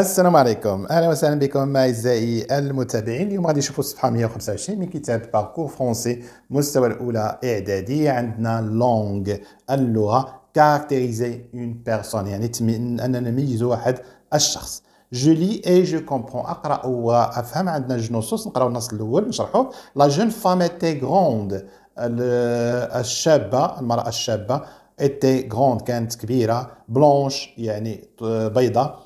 السلام عليكم اهلا وسهلا بكم اعزائي المتابعين اليوم غادي نشوفوا الصفحه 125 من كتاب باركور فرونسي مستوى الاولى اعدادي عندنا لونغ اللغه كاركتيريزي اون بيرسون يعني اننا نميز واحد الشخص جو لي اي جو كومبرون اقرا وافهم عندنا جوج نصوص نقراو النص الاول نشرحوه لا جون فام ايتي غروند الشابه المراه الشابه ايتي غروند كانت كبيره بلونش يعني بيضه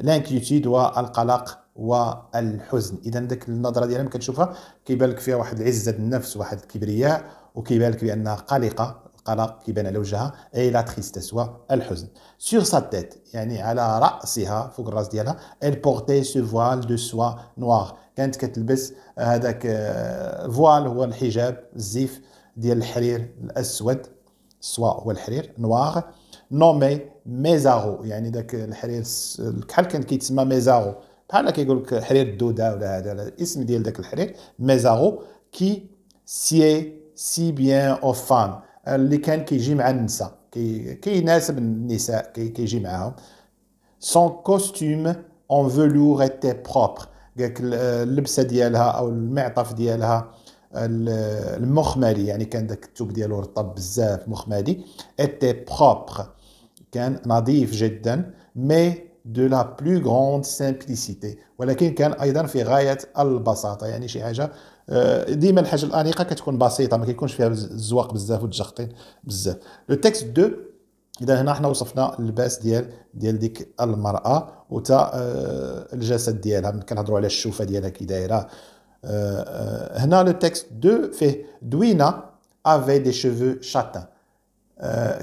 لانكيوتيد والقلق والحزن اذا ديك النظره ديالها ما كتشوفها كيبان لك فيها واحد العزه النفس واحد الكبرياء وكيبان لك بانها قلقه القلق كيبان على وجهها اي لا تريستيس والحزن سور سا تيت يعني على راسها فوق الراس ديالها ال بورتي سو فوال دو سوا نوار كانت كتلبس هذاك فوال هو الحجاب الزيف ديال الحرير الاسود سوا هو الحرير نوار نومي ميزارو يعني داك الحرير كحال كان كيتسمى ميزارو بحال كيقول لك حرير الدوده ولا هذا الاسم ديال داك الحرير ميزارو كي سي سي بيان او فان اللي كان كيجي مع النساء كيناسب كي النساء كيجي كي معاهم سون كوستيم اون فولور ايتي بروبر قالك اللبسه ديالها او المعطف ديالها المخملي يعني كان داك الثوب ديالو رطب بزاف مخملي ايتي بروبر كان نظيف جدا مي دو لا بلو غروند سامبليسيتي ولكن كان ايضا في غايه البساطه يعني شي حاجه ديما الحاجه الانيقه كتكون بسيطه ما كيكونش فيها الزواق بزاف والتجخطين بزاف لو تكست دو اذا هنا حنا وصفنا اللباس ديال ديال ديك المراه وتا الجسد ديالها كنهضروا على الشوفه ديالها كي دايره هنا لو تكست دو فيه دوينا افي دي شيفو شاتان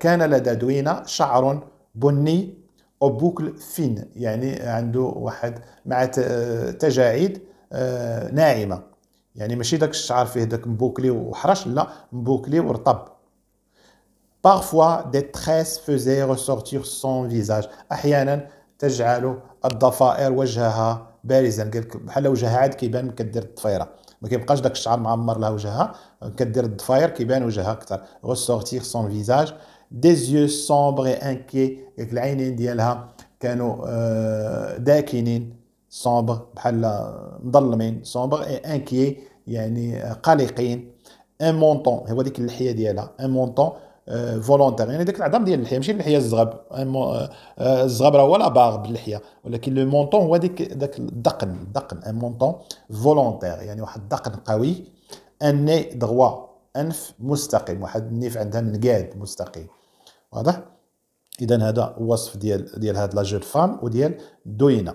كان لدى دوينا شعر بني بوكل فين يعني عنده واحد مع آه، تجاعيد آه، ناعمة يعني ماشي داك الشعر فيه داك مبوكلي وحرش لا مبوكلي ورطب Parfois, des tresses faisaient ressortir son visage. احيانا تجعل الضفائر وجهها بارزا بحال وجهها عاد كيبان كدير الضفيره ما كيبقاش داك الشعر معمر لها وجهها كدير الضفاير كيبان وجهها اكثر غوسورتيغ سون فيزاج دي زيو سومبر اي انكي العينين ديالها كانوا آه، داكنين سومبر بحال آه، مظلمين سومبر اي انكي يعني آه، قلقين ان مونطون هو ديك اللحيه ديالها ان مونطون فولونتير آه، يعني داك العظام ديال اللحيه ماشي اللحيه الزغب آه، آه، الزغب راه هو لا باغ باللحيه ولكن لو مونطون هو ديك داك الدقن الدقن ان مونطون فولونتير يعني واحد الدقن قوي ان ني انف مستقيم واحد النيف عندها منقاد مستقيم واضح اذا هذا وصف ديال ديال هاد لا جون فام وديال دوينا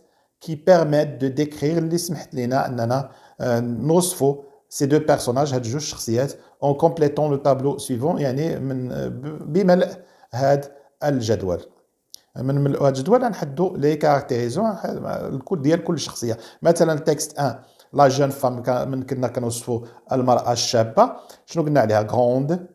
qui permettent de décrire ces deux personnages, ces deux personnages, en complétant le tableau suivant, يعني من بملء هذا الجدول. من ملء الجدول نحدوا لي كاركتيريزون الكود ديال كل شخصيه مثلا 1 لا جون فام من كنا كنوصفوا المراه الشابه شنو قلنا عليها غروند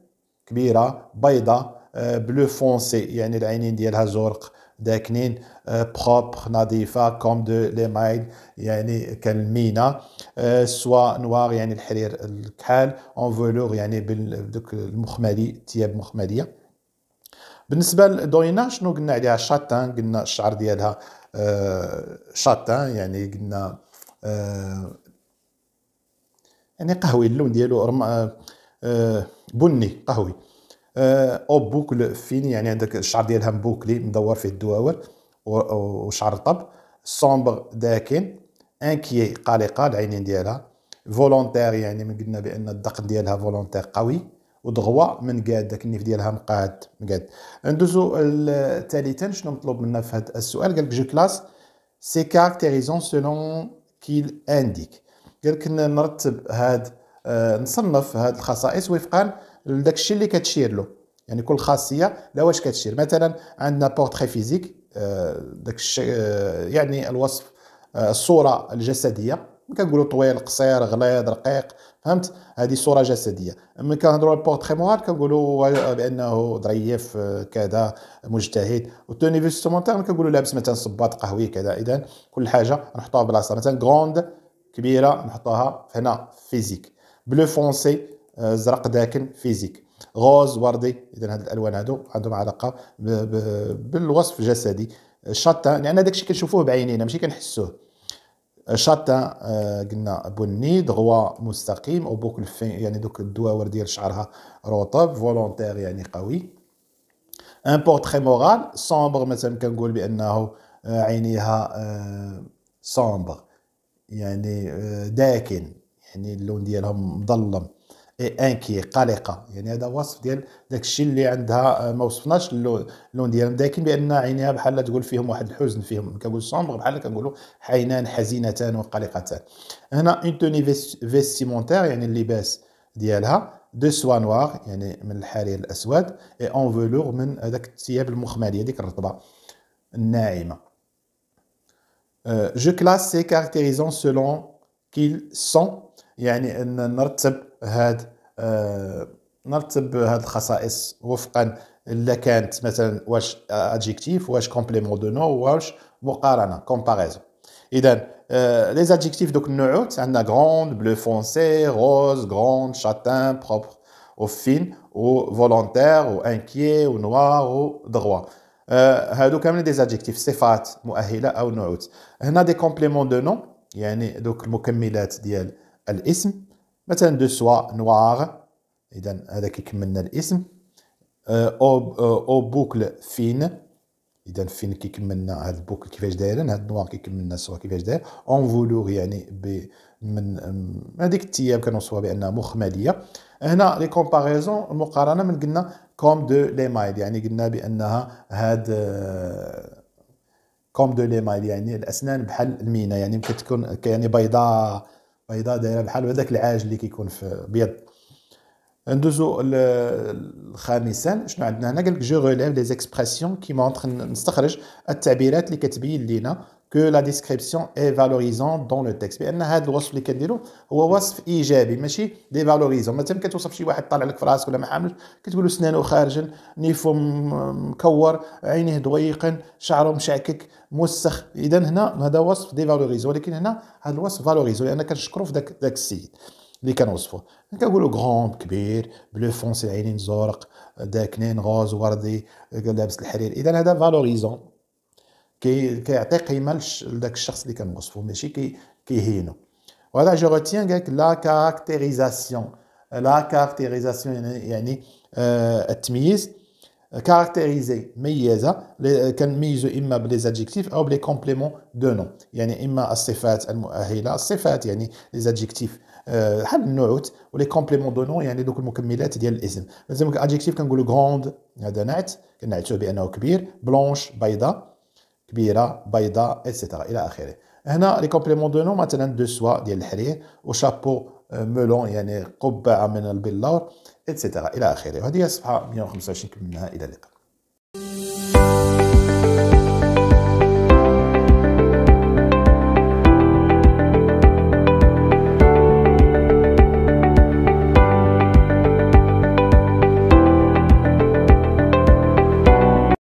كبيره بيضاء بلو فونسي يعني العينين ديالها زرق داكنين بروبر نظيفه كوم دو لي مايل يعني كالمينا آه، سوا نوار يعني الحرير الكحال اون فولور يعني بدوك المخملي تياب مخمليه بالنسبه لدوينا شنو قلنا عليها شاتان قلنا الشعر ديالها آه، شاتان يعني قلنا يعني آه، قهوي اللون ديالو بني قهوي آه، او بوكل فين يعني عندك الشعر ديالها مبوكلي مدور فيه الدواور وشعر رطب سومبر داكن انكي قلقه العينين ديالها فولونتير يعني من قلنا بان الدق ديالها فولونتير قوي ودغوا من قاد داك النيف ديالها مقاد مقاد ندوزو ثالثا شنو مطلوب منا في هذا السؤال قالك جو كلاس سي كاركتيريزون سولون كيل انديك قالك نرتب هاد آه، نصنف هاد الخصائص وفقا لذاك الشيء اللي كتشير له يعني كل خاصيه لواش كتشير مثلا عندنا بورتري فيزيك داك الشيء يعني الوصف آه، الصوره الجسديه كنقولوا طويل قصير غليظ رقيق فهمت هذه صوره جسديه اما كنهضروا على البورتري مورال كنقولوا بانه ظريف آه، كذا مجتهد والتوني في سومونتير كنقولوا لابس مثلا صباط قهوي كذا اذا كل حاجه نحطوها بلاصه مثلا غروند كبيره نحطوها هنا فيزيك بلو فونسي زرق داكن فيزيك غوز وردي اذا هاد الالوان هادو عندهم علاقه بالوصف الجسدي الشطه لان داكشي كنشوفوه بعينينا ماشي كنحسوه شاتا آه، قلنا بني دغوا مستقيم او بوكل يعني دوك الدواور ديال شعرها رطب فولونتير يعني قوي ان بورتري مورال سومبر مثلا كنقول بانه آه، عينيها سومبر آه، يعني داكن يعني اللون ديالهم مظلم اي انكي قلقه يعني هذا وصف ديال داك الشيء اللي عندها آه، ما وصفناش اللون ديالهم لكن بان عينيها بحال تقول فيهم واحد الحزن فيهم كنقول سومبر بحال كنقولوا عينان حزينتان وقلقتان هنا اون توني فيستيمونتير يعني اللباس ديالها دو سوا نوار يعني من الحرير الاسود اي اون فولور من هذاك الثياب المخمليه ديك الرطبه الناعمه جو كلاس سي كاركتيريزون سولون كيل سون يعني ان نرتب هاد آه نرتب هاد الخصائص وفقا الا كانت مثلا واش ادجيكتيف واش كومبليمون دو نو واش مقارنه كومباريزون اذا Euh, les adjectifs donc نوعات عندنا grande, bleu foncé, rose, grande, châtain, propre ou fine ou volontaire ou inquiet نوار noir دغوا droit. آه، هادو كاملين دي ادجيكتيف صفات مؤهله او نوعات هنا دي كومبليمون دو نو يعني دوك المكملات ديال الاسم مثلا دو سوا نوار اذا هذا كيكملنا الاسم آه، او آه، او بوكل فين اذا فين كيكملنا هذا البوكل كيفاش دايره هذا النوار كيكملنا سوا كيفاش داير اون فولور يعني ب من هذيك الثياب كنوصفوها بانها مخمليه هنا لي كومباريزون المقارنه من قلنا كوم دو لي مايل يعني قلنا بانها هاد كوم دو لي مايل يعني الاسنان بحال المينا يعني كتكون يعني بيضاء بيضاء دايره بحال هذاك العاج اللي كيكون في بيض ندوزو الخامسا شنو عندنا هنا قالك جو غوليف لي زيكسبرسيون كي مونتر نستخرج التعبيرات اللي كتبين لينا كو لا ديسكريبسيون اي فالوريزون دون لو تيكست بان هذا الوصف اللي كديرو هو وصف ايجابي ماشي دي فالوريزون مثلا كتوصف شي واحد طالع لك في راسك ولا ما حاملش كتقول سنانو خارجا نيفو مكور عينيه ضويقا شعره مشعكك موسخ اذا هنا هذا وصف ديفالوريزو ولكن هنا هذا الوصف فالوريز لان كنشكرو في ذاك ذاك السيد اللي كنوصفوه كنقولوا غرون كبير بلو فونسي عينين زرق داكنين غوز وردي لابس الحرير اذا هذا فالوريزون كي كيعطي قيمه لذاك الشخص اللي كنوصفو ماشي كي كيهينو وهذا جو روتيان قالك لا كاركتيريزاسيون لا كاركتيريزاسيون يعني, التمييز يعني، آه التمييز كاركتيريزي ميزه euh, كنميزو اما بلي زادجيكتيف او بلي كومبليمون دو نو يعني اما الصفات المؤهله الصفات يعني لي زادجيكتيف بحال النعوت ولي كومبليمون دو نو يعني دوك المكملات ديال الاسم مثلا ادجيكتيف كنقولو غروند هذا نعت كنعتوه بانه كبير بلونش بيضاء كبيره بيضاء اتسيتيرا الى اخره هنا لي كومبليمون دو نو مثلا دو سوا ديال الحرير وشابو مولون euh، يعني قبعه من البلور اتسيتيرا الى اخره وهذه هي الصفحه 125 كملناها الى اللقاء